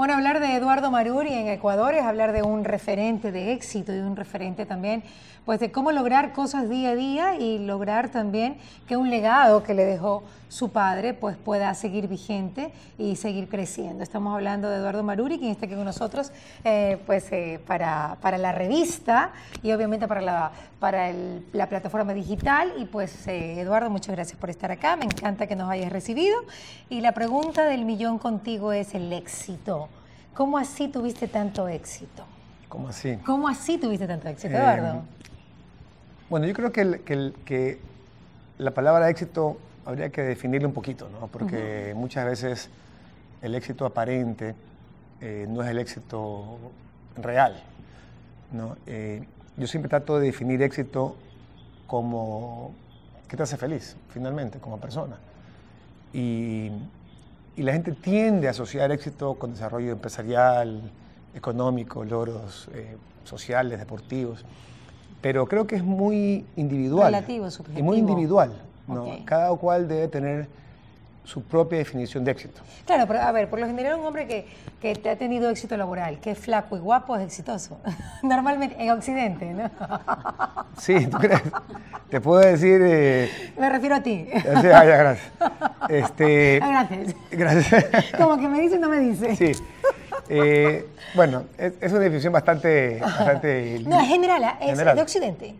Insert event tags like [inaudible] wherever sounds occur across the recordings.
Bueno, hablar de Eduardo Maruri en Ecuador es hablar de un referente de éxito y un referente también, pues de cómo lograr cosas día a día y lograr también que un legado que le dejó su padre pues pueda seguir vigente y seguir creciendo. Estamos hablando de Eduardo Maruri, quien está aquí con nosotros eh, pues eh, para, la revista y obviamente para la, para la plataforma digital. Y pues eh, Eduardo, muchas gracias por estar acá, me encanta que nos hayas recibido. Y la pregunta del millón contigo es el éxito. ¿Cómo así tuviste tanto éxito? ¿Cómo así? ¿Cómo así tuviste tanto éxito, eh, Eduardo? bueno, yo creo que, la palabra éxito habría que definirla un poquito, ¿no? Porque muchas veces el éxito aparente eh, no es el éxito real, ¿no? Eh, yo siempre trato de definir éxito como que te hace feliz, finalmente, como persona. Y y la gente tiende a asociar éxito con desarrollo empresarial, económico, logros eh, sociales, deportivos. Pero creo que es muy individual. Relativo, muy individual. Cada cual debe tener su propia definición de éxito. Claro, pero a ver, por lo general un hombre que, que ha tenido éxito laboral, que es flaco y guapo, es exitoso. [laughs] Normalmente en Occidente, ¿no? [laughs] Sí, ¿tú crees? Te puedo decir... Eh, me refiero a ti. Sí, ah, este, [laughs] ah, gracias. gracias. Como que me dice no me dice. Sí. Eh, bueno, es, una definición bastante... bastante no, es general, ¿eh? es de Occidente.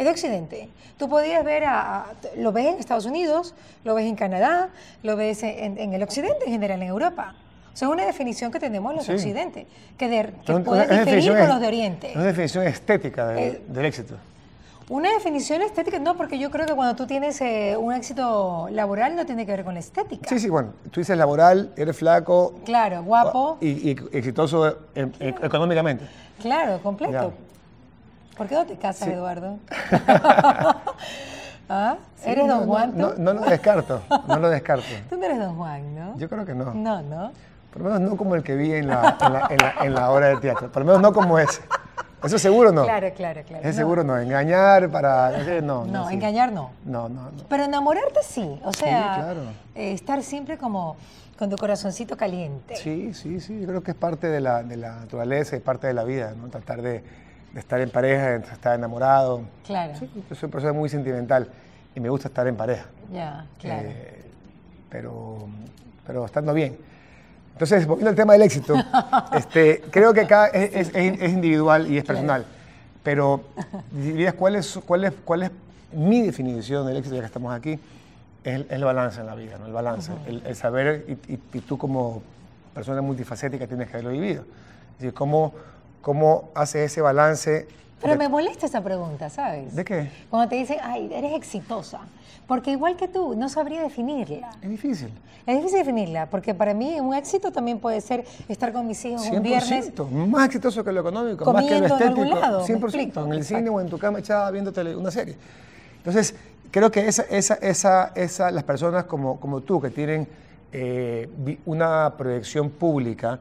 Es de Occidente. Tú podías ver, a, lo ves en Estados Unidos, lo ves en Canadá, lo ves en, el Occidente en general, en Europa. O sea, es una definición que tenemos los occidentes, que, de, que diferir con los de Oriente. Una definición estética del éxito. Una definición estética, no, porque yo creo que cuando tú tienes eh, un éxito laboral no tiene que ver con la estética. Sí, sí, bueno, tú dices laboral, eres flaco. Claro, guapo. Y, exitoso eh, económicamente. Claro, completo. ¿Por qué no te casas, Eduardo? [laughs] ¿Ah? ¿Eres don Juan? No, no, lo descarto, no lo descarto. [laughs] Tú no eres don Juan, ¿no? Yo creo que no. No, no. Por lo menos no como el que vi en la, en la, en la, obra de teatro. Por lo menos no como ese. Eso seguro no. Claro, claro, claro. Eso seguro no. Engañar para. No, no. engañar no. No, no, Pero enamorarte sí. O sea, sí, claro. Eh, estar siempre como con tu corazoncito caliente. Sí, sí, sí. Yo creo que es parte de la, de la naturaleza, es parte de la vida, ¿no? Tratar de de estar en pareja, de estar enamorado. Claro. Sí, yo soy una persona muy sentimental y me gusta estar en pareja. Ya, claro. Eh, pero, pero estando bien. Entonces, volviendo al tema del éxito, [laughs] este, creo que acá es, individual y es personal. Pero dirías, ¿cuál es, cuál, es, ¿cuál es mi definición del éxito, ya que estamos aquí? Es el, balance en la vida, ¿no? El balance, el, saber, y, tú como persona multifacética tienes que haberlo vivido. Es decir, cómo ¿Cómo hace ese balance? Pero me molesta esa pregunta, ¿sabes? ¿De qué? Cuando te dicen, ay, eres exitosa. Porque igual que tú, no sabría definirla. Es difícil. Es difícil definirla, porque para mí un éxito también puede ser estar con mis hijos un viernes. Más exitoso que lo económico, más que lo estético. En algún lado, 100%, en el cine o en tu cama echada viendo una serie. Entonces, creo que esa, esa, esa, esa las personas como, como tú, que tienen eh, una proyección pública,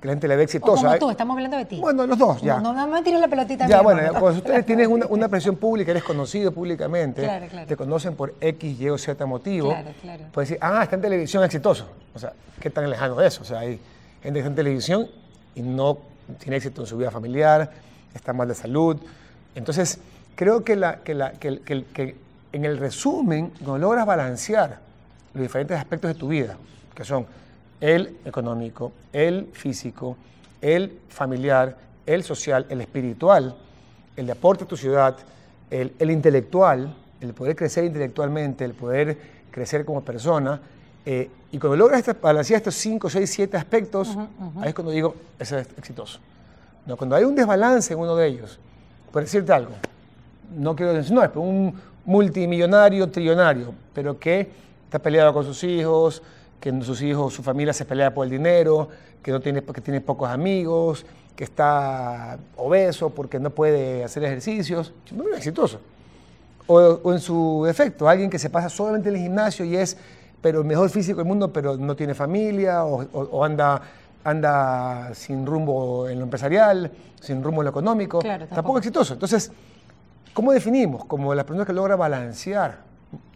que la gente le ve exitosa. O ¿eh? estamos hablando de ti. Bueno, los dos, ya. No, me tires la pelotita. Ya, bueno, cuando pues ustedes tienen una, presión pública, eres conocido públicamente, te conocen por X, Y o Z motivo, claro, claro. puedes decir, ah, está en televisión exitoso. O sea, ¿qué tan lejano de eso? O sea, hay gente que está en televisión y no tiene éxito en su vida familiar, está mal de salud. Entonces, creo que, que en el resumen, no logras balancear los diferentes aspectos de tu vida, que son el económico, el físico, el familiar, el social, el espiritual, el de aporte a tu ciudad, el, intelectual, el poder crecer intelectualmente, el poder crecer como persona. Eh, y cuando logras este, balancear estos cinco, 6, 7 aspectos, ahí es cuando digo, ese es exitoso. No, cuando hay un desbalance en uno de ellos, por decirte algo, no quiero decir, no, es un multimillonario, trillonario, pero que está peleado con sus hijos, que sus hijos, su familia se pelea por el dinero, que, no tiene, que tiene pocos amigos, que está obeso porque no puede hacer ejercicios. No es exitoso. O, en su defecto, alguien que se pasa solamente en el gimnasio y es pero el mejor físico del mundo, pero no tiene familia o, anda anda sin rumbo en lo empresarial, sin rumbo en lo económico, tampoco. es exitoso. Entonces, ¿cómo definimos? Como la persona que logra balancear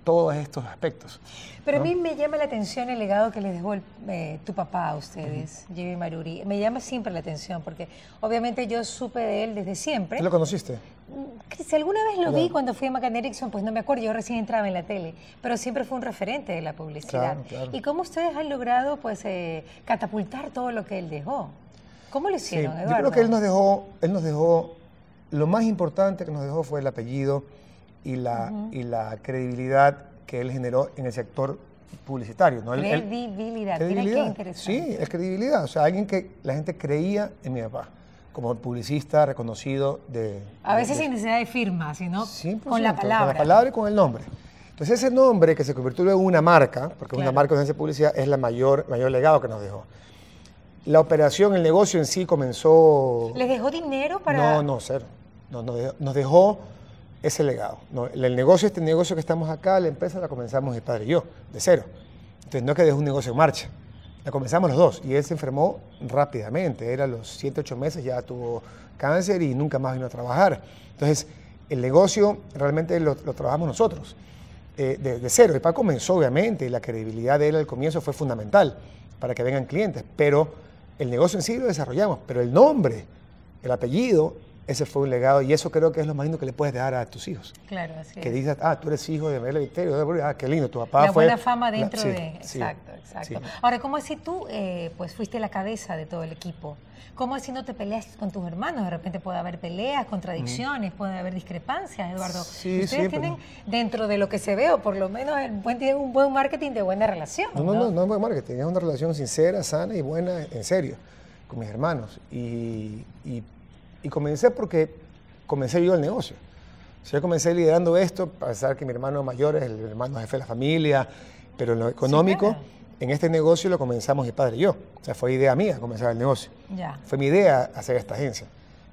todos estos aspectos. Pero a mí me llama la atención el legado que les dejó eh, tu papá a ustedes, Jimmy Maruri. Me llama siempre la atención porque obviamente yo supe de él desde siempre. ¿Lo conociste? Si mm, alguna vez lo vi cuando fui a McCann Erickson, pues no me acuerdo, yo recién entraba en la tele, pero siempre fue un referente de la publicidad. ¿Y cómo ustedes han logrado pues eh, catapultar todo lo que él dejó? ¿Cómo lo hicieron, Eduardo? Yo creo que él nos dejó, él nos dejó, lo más importante que nos dejó fue el apellido, y la, y la credibilidad que él generó en el sector publicitario. ¿no? Credibilidad, Sí, es credibilidad. O sea, alguien que la gente creía en mi papá como publicista reconocido de... A veces sin necesidad de firma, sino con la palabra. Con la palabra y con el nombre. Entonces ese nombre que se convirtió en una marca, porque una marca de publicidad es la mayor, mayor legado que nos dejó. La operación, el negocio en sí comenzó... ¿Les dejó dinero para...? No, no, cero. No, nos dejó ese legado. el negocio, este negocio que estamos acá, la empresa la comenzamos mi padre y yo, de cero. Entonces no que deje un negocio en marcha, la comenzamos los dos. Y él se enfermó rápidamente, era los 108 meses, ya tuvo cáncer y nunca más vino a trabajar. Entonces el negocio realmente lo, trabajamos nosotros. Eh, de, cero. El padre comenzó, obviamente, y la credibilidad de él al comienzo fue fundamental para que vengan clientes, pero el negocio en sí lo desarrollamos, pero el nombre, el apellido ese fue un legado y eso creo que es lo más lindo que le puedes dar a tus hijos. Claro, así Que dices, ah, tú eres hijo de Mel Viterio, ah, qué lindo, tu papá la buena fama dentro de... exacto, exacto. Ahora, ¿cómo así si tú eh, pues fuiste la cabeza de todo el equipo? ¿Cómo es si no te peleas con tus hermanos? De repente puede haber peleas, contradicciones, puede haber discrepancias, Eduardo. Sí, Ustedes tienen, dentro de lo que se ve, por lo menos tienen un buen marketing de buena relación. No, no, no, no, es buen marketing, es una relación sincera, sana y buena, en serio, con mis hermanos. y, y y comencé porque comencé yo el negocio. yo comencé liderando esto, a pesar que mi hermano mayor es el hermano jefe de la familia, pero en lo económico, en este negocio lo comenzamos mi padre y yo. O sea, fue idea mía comenzar el negocio. Ya. Fue mi idea hacer esta agencia.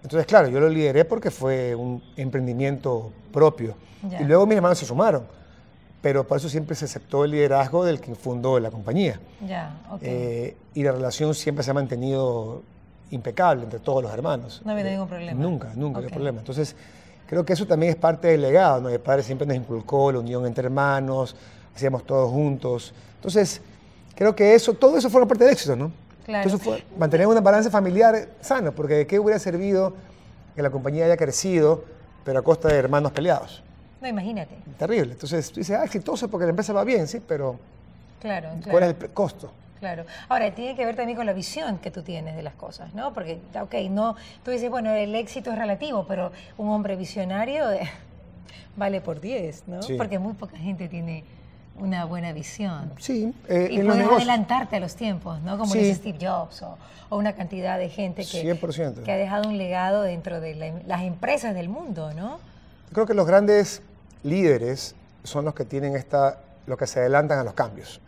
Entonces, claro, yo lo lideré porque fue un emprendimiento propio. Y luego mis hermanos se sumaron, pero por eso siempre se aceptó el liderazgo del que fundó la compañía. Ya, eh, y la relación siempre se ha mantenido impecable entre todos los hermanos. No había eh, ningún problema. Nunca, nunca había problema. Entonces, creo que eso también es parte del legado, ¿no? padre siempre nos inculcó la unión entre hermanos, hacíamos todos juntos. Entonces, creo que eso, todo eso fue una parte del éxito, ¿no? Claro. fue mantener una balanza familiar sana, porque ¿de qué hubiera servido que la compañía haya crecido, pero a costa de hermanos peleados? No, imagínate. Terrible. Entonces, tú dices, ah, exitoso porque la empresa va bien, sí, pero claro, claro. ¿cuál es el costo? Claro. Ahora, tiene que ver también con la visión que tú tienes de las cosas, ¿no? Porque, ok, no, tú dices, bueno, el éxito es relativo, pero un hombre visionario eh, [laughs] vale por 10, ¿no? Porque muy poca gente tiene una buena visión. Sí, eh, y puedes adelantarte a los tiempos, ¿no? Como dice Steve Jobs o, una cantidad de gente que, que ha dejado un legado dentro de em, las empresas del mundo, ¿no? Creo que los grandes líderes son los que tienen esta, los que se adelantan a los cambios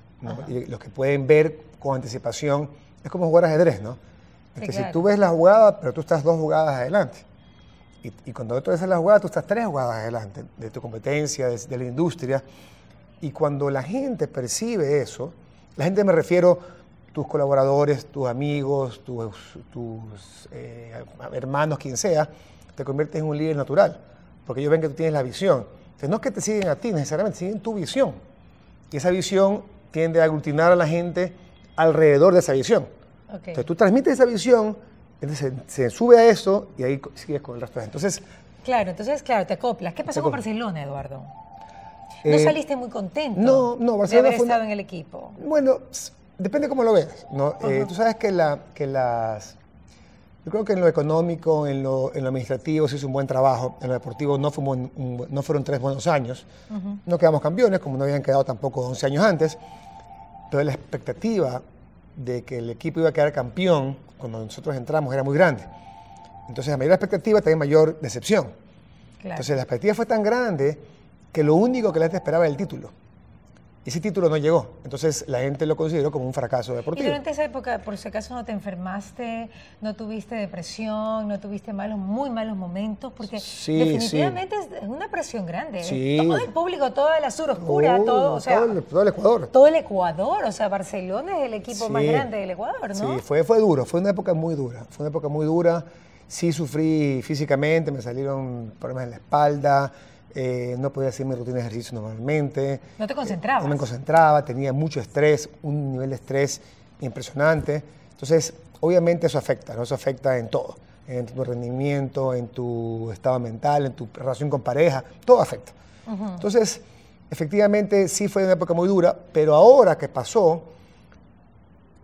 los que pueden ver con anticipación, es como jugar ajedrez, ¿no? Es que si tú ves la jugada, pero tú estás dos jugadas adelante. Y, cuando tú ves la jugada, tú estás tres jugadas adelante de tu competencia, de, la industria. Y cuando la gente percibe eso, la gente me refiero tus colaboradores, tus amigos, tus, eh, hermanos, quien sea, te conviertes en un líder natural, porque ellos ven que tú tienes la visión. no es que te siguen a ti necesariamente, siguen tu visión. Y esa visión tiende a aglutinar a la gente alrededor de esa visión. Entonces tú transmites esa visión, entonces se, sube a eso y ahí sigues con el resto de gente. Entonces, claro, entonces, claro, te acoplas. ¿Qué pasó con Barcelona, Eduardo? no eh, saliste muy contento no, no, Barcelona de haber estado en el equipo. Bueno, depende cómo lo veas. Eh, tú sabes que las yo creo que en lo económico, en lo, administrativo se hizo un buen trabajo, en lo deportivo no, no fueron tres buenos años, no quedamos campeones como no habían quedado tampoco 11 años antes, pero la expectativa de que el equipo iba a quedar campeón cuando nosotros entramos era muy grande. Entonces a mayor expectativa también mayor decepción. Entonces la expectativa fue tan grande que lo único que la gente esperaba era el título. Ese título no llegó, entonces la gente lo consideró como un fracaso deportivo. ¿Y durante esa época, por si acaso, no te enfermaste, no tuviste depresión, no tuviste malos, muy malos momentos? Porque definitivamente es una presión grande. ¿eh? Todo el público, toda la sur oscura, uh, todo, el, Ecuador. Todo el Ecuador, o sea, Barcelona es el equipo más grande del Ecuador, ¿no? Sí, fue, fue duro, fue una época muy dura, fue una época muy dura. Sí sufrí físicamente, me salieron problemas en la espalda, eh, no podía hacer mi rutina de ejercicio normalmente. ¿No te eh, concentraba no me concentraba, tenía mucho estrés, un nivel de estrés impresionante. Entonces, obviamente eso afecta, ¿no? Eso afecta en todo, en tu rendimiento, en tu estado mental, en tu relación con pareja, todo afecta. Entonces, efectivamente sí fue una época muy dura, pero ahora que pasó,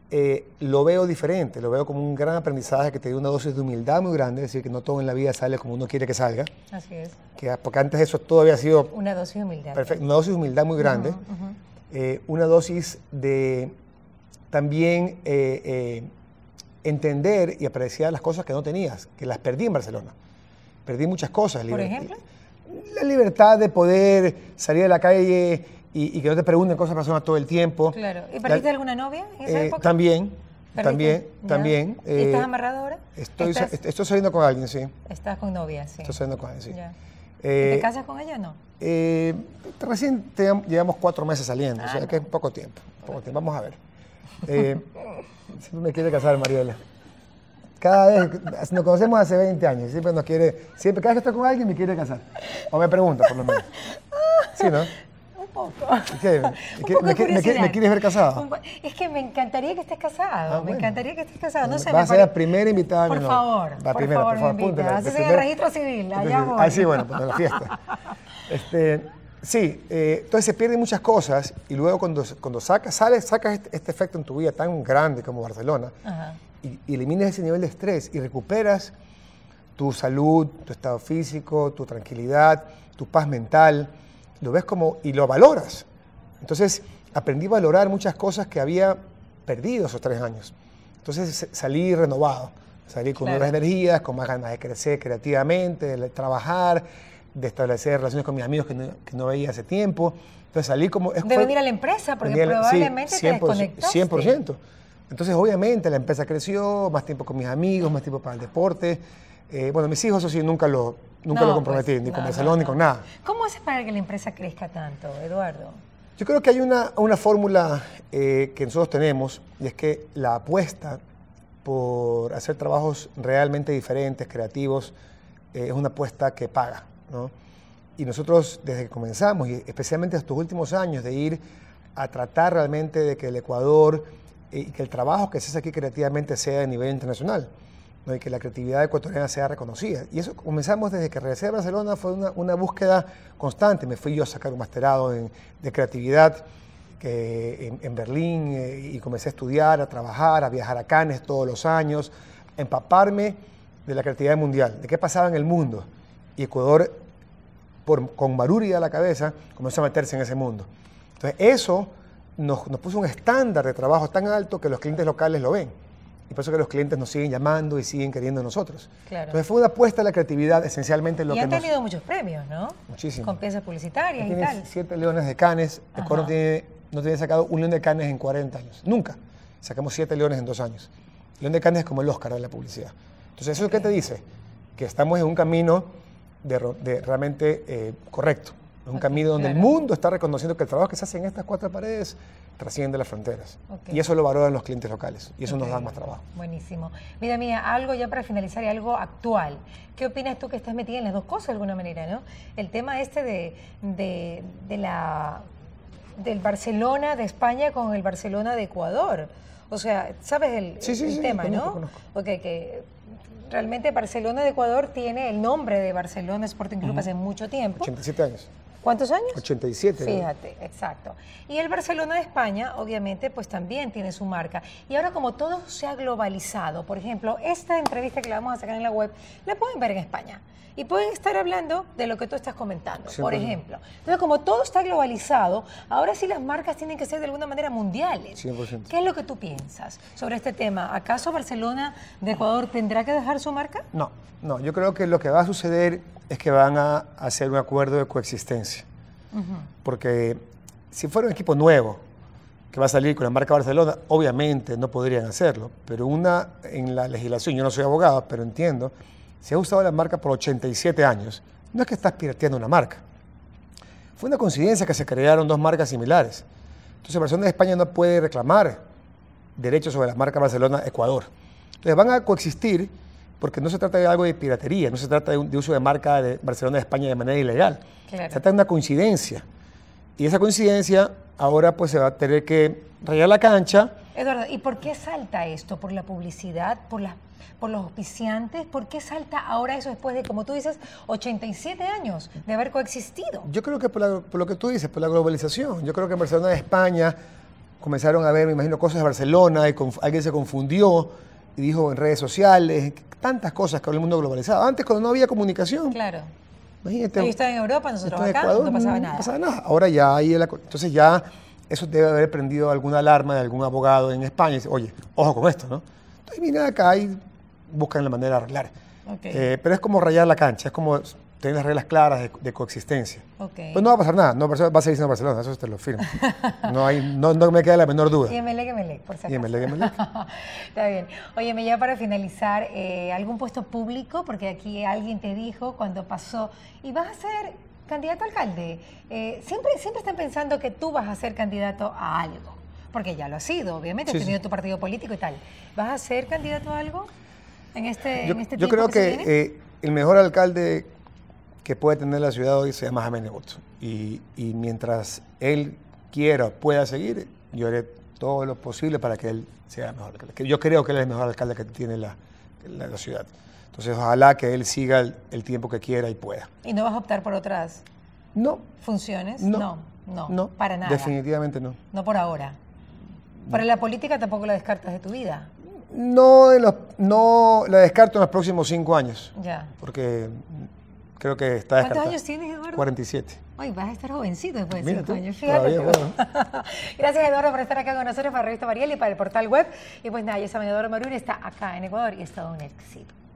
eh, lo veo diferente, lo veo como un gran aprendizaje que te dio una dosis de humildad muy grande, es decir, que no todo en la vida sale como uno quiere que salga. Así es. Que, ah, porque antes eso todo había sido... Una dosis de humildad. Perfecto, una dosis de humildad muy grande, eh, una dosis de también eh, entender y apreciar las cosas que no tenías, que las perdí en Barcelona. Perdí muchas cosas. ¿Por ejemplo? La libertad de poder salir a la calle y, que no te pregunten cosas personales todo el tiempo. Claro. ¿Y partiste alguna novia en esa eh, época? También, también, también. estás eh, amarrado ahora? Estoy, estoy saliendo con alguien, sí. Estás con novia, sí. Estoy saliendo con alguien, sí. Ya. Eh, ¿Te casas con ella o no? recién llevamos cuatro meses saliendo, o sea ah, que es poco tiempo, poco tiempo. Vamos a ver. [laughs] siempre me quiere casar, Mariela. Cada vez, [laughs] nos conocemos hace 20 años, siempre nos quiere, siempre, cada vez que estoy con alguien me quiere casar. O me pregunta, por lo menos. [laughs] ¿Sí, no? ¿Me, quieres ver casado? Es que me encantaría que estés casado. Ah, me encantaría que estés casado. No Vas a ser la primera invitada. Por favor. por favor, por favor. Así el registro civil. Ah, sí, bueno, para la fiesta. [laughs] Este, sí, eh, entonces se pierden muchas cosas y luego cuando, cuando sacas, sales, este, sacas este, efecto en tu vida tan grande como Barcelona Ajá. y eliminas ese nivel de estrés y recuperas tu salud, tu estado físico, tu tranquilidad, tu paz mental lo ves como y lo valoras. Entonces aprendí a valorar muchas cosas que había perdido esos tres años. Entonces salí renovado, salí con nuevas energías, con más ganas de crecer creativamente, de trabajar, de establecer relaciones con mis amigos que no, veía hace tiempo. Entonces salí como... De venir a la empresa, porque probablemente sí, 100%, te 100%. Entonces obviamente la empresa creció, más tiempo con mis amigos, más tiempo para el deporte. Eh, bueno, mis hijos, eso sí, nunca lo, Nunca lo comprometí, pues, ni con Barcelona, ni con nada. ¿Cómo haces para que la empresa crezca tanto, Eduardo? Yo creo que hay una, fórmula eh, que nosotros tenemos y es que la apuesta por hacer trabajos realmente diferentes, creativos, eh, es una apuesta que paga. Y nosotros desde que comenzamos, y especialmente estos últimos años, de ir a tratar realmente de que el Ecuador eh, y que el trabajo que se hace aquí creativamente sea a nivel internacional y que la creatividad ecuatoriana sea reconocida. Y eso comenzamos desde que regresé a Barcelona, fue una, búsqueda constante. Me fui yo a sacar un masterado en, de creatividad que, en, Berlín eh, y comencé a estudiar, a trabajar, a viajar a Cannes todos los años, a empaparme de la creatividad mundial, de qué pasaba en el mundo. Y Ecuador, con Maruri a la cabeza, comenzó a meterse en ese mundo. Entonces, eso nos puso un estándar de trabajo tan alto que los clientes locales lo ven. Y por eso que los clientes nos siguen llamando y siguen queriendo nosotros. Claro. Entonces fue una apuesta a la creatividad esencialmente lo y que han tenido muchos premios, ¿no? Muchísimos. piezas publicitarias y tal. siete leones de canes. El tiene, no tiene sacado un león de canes en 40 años. Nunca. Sacamos siete leones en dos años. león de canes es como el Oscar de la publicidad. Entonces, ¿eso qué te dice? Que estamos en un camino de, realmente eh, correcto un camino donde el mundo está reconociendo que el trabajo que se hace en estas cuatro paredes trasciende las fronteras. Y eso lo valoran los clientes locales y eso nos da más trabajo. Buenísimo. Mira, mía, algo ya para finalizar y algo actual. ¿Qué opinas tú que estás metida en las dos cosas de alguna manera? ¿no? El tema este de, la, del Barcelona de España con el Barcelona de Ecuador. O sea, ¿sabes el, sí, tema, no? que realmente Barcelona de Ecuador tiene el nombre de Barcelona Sporting Club hace mucho tiempo. 87 años. ¿Cuántos años? 87. Fíjate, exacto. Y el Barcelona de España, obviamente, pues también tiene su marca. Y ahora como todo se ha globalizado, por ejemplo, esta entrevista que la vamos a sacar en la web, la pueden ver en España. Y pueden estar hablando de lo que tú estás comentando, por ejemplo. Entonces, como todo está globalizado, ahora sí las marcas tienen que ser de alguna manera mundiales. 100%. ¿Qué es lo que tú piensas sobre este tema? ¿Acaso Barcelona de Ecuador tendrá que dejar su marca? No, no. Yo creo que lo que va a suceder es que van a hacer un acuerdo de coexistencia. Porque si fuera un equipo nuevo que va a salir con la marca Barcelona, obviamente no podrían hacerlo, pero una en la legislación, yo no soy abogado, pero entiendo, si ha usado la marca por 87 años. No es que estás pirateando una marca. Fue una coincidencia que se crearon dos marcas similares. Entonces, Barcelona de España no puede reclamar derechos sobre la marca Barcelona Ecuador. Entonces, van a coexistir porque no se trata de algo de piratería, no se trata de, uso de marca de Barcelona de España de manera ilegal. Se trata de una coincidencia. Y esa coincidencia ahora pues se va a tener que rayar la cancha. Eduardo, ¿y por qué salta esto? ¿Por la publicidad? ¿Por, por los auspiciantes? ¿Por qué salta ahora eso después de, como tú dices, 87 años de haber coexistido? Yo creo que por, lo que tú dices, por la globalización. Yo creo que en Barcelona de España comenzaron a ver, me imagino, cosas de Barcelona y alguien se confundió y dijo en redes sociales, tantas cosas que el mundo globalizado. Antes, cuando no había comunicación. Claro. Imagínate. en Europa, nosotros acá, no pasaba nada. No pasaba nada. Ahora ya hay. entonces ya eso debe haber prendido alguna alarma de algún abogado en España. dice, Oye, ojo con esto, ¿no? Entonces vienen acá y buscan la manera de arreglar. Eh, pero es como rayar la cancha, es como tener las reglas claras de, coexistencia. Pues no va a pasar nada, no, va a seguir siendo Barcelona, eso te lo firmo. [laughs] No, hay, no, no me queda la menor duda. Y que por si acaso. Y que [laughs] Está bien. Oye, me lleva para finalizar, eh, ¿algún puesto público? Porque aquí alguien te dijo cuando pasó, y vas a ser candidato a alcalde. Eh, siempre, siempre están pensando que tú vas a ser candidato a algo, porque ya lo has sido, obviamente, has tenido tu partido político y tal. ¿Vas a ser candidato a algo en este, en este yo creo que, eh, el mejor alcalde que puede tener la ciudad hoy se llama Jaime menudo. Y, mientras él quiera, pueda seguir, yo haré todo lo posible para que él sea mejor alcalde. Yo creo que él es el mejor alcalde que tiene la, ciudad. Entonces, ojalá que él siga el, tiempo que quiera y pueda. ¿Y no vas a optar por otras no. funciones? No. No, no, para nada. Definitivamente no. No por ahora. Para la política tampoco la descartas de tu vida. No, no la descarto en los próximos cinco años. Ya. Porque creo que está descartada. ¿Cuántos años tienes, Eduardo? 47. Ay, vas a estar jovencito después de cinco años. [laughs] Gracias, Eduardo, por estar acá con nosotros para revista Mariel y para el portal web. Y pues nada, yo soy Eduardo Marún, está acá en Ecuador y ha estado un éxito.